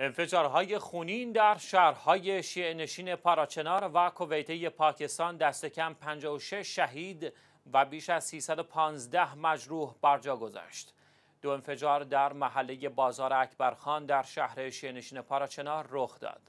انفجارهای خونین در شهرهای شیعه نشین پاراچنار و کویته پاکستان دست کم 56 شهید و بیش از 315 مجروح برجا گذاشت. دو انفجار در محله بازار اکبرخان در شهر شیعه نشین پاراچنار رخ داد.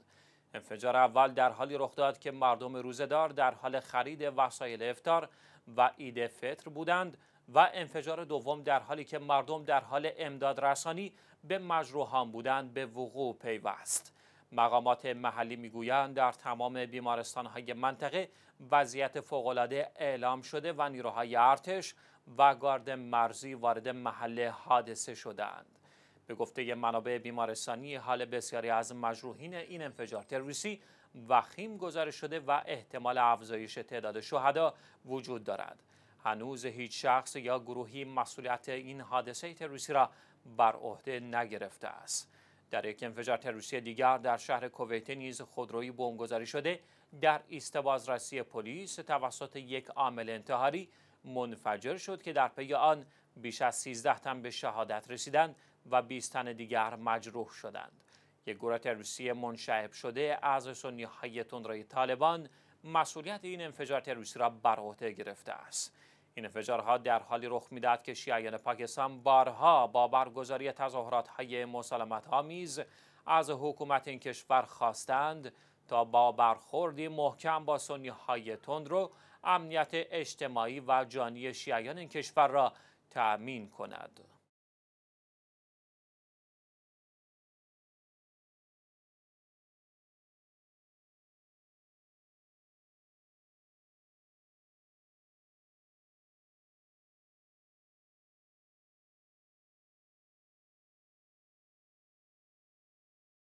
انفجار اول در حالی رخ داد که مردم روزدار در حال خرید وسایل افتار و عید فطر بودند و انفجار دوم در حالی که مردم در حال امداد رسانی به مجروحان بودند به وقوع پیوست مقامات محلی میگویند در تمام بیمارستان های منطقه وضعیت فوقالعاده اعلام شده و نیروهای ارتش و گارد مرزی وارد محل حادثه شدند به گفته منابع بیمارستانی حال بسیاری از مجروحین این انفجار تروریستی وخیم گزارش شده و احتمال افزایش تعداد شهدا وجود دارد هنوز هیچ شخص یا گروهی مسئولیت این حادثه تروریستی را بر عهده نگرفته است در یک انفجار تروریستی دیگر در شهر کویت نیز خودرویی بمبگذاری شده در ایست بازرسی پلیس توسط یک عامل انتحاری منفجر شد که در پی آن بیش از 13 تن به شهادت رسیدند و 20 تن دیگر مجروح شدند یک گروه تروریستی منشعب شده از سنی های تندروی طالبان مسئولیت این انفجار تروریستی را بر عهده گرفته است این انفجارها در حالی رخ میدهد که شیعیان پاکستان بارها با برگزاری تظاهرات های مسالمت آمیز از حکومت این کشور خواستند تا با برخوردی محکم با سنی های تند رو امنیت اجتماعی و جانی شیعیان این کشور را تأمین کند.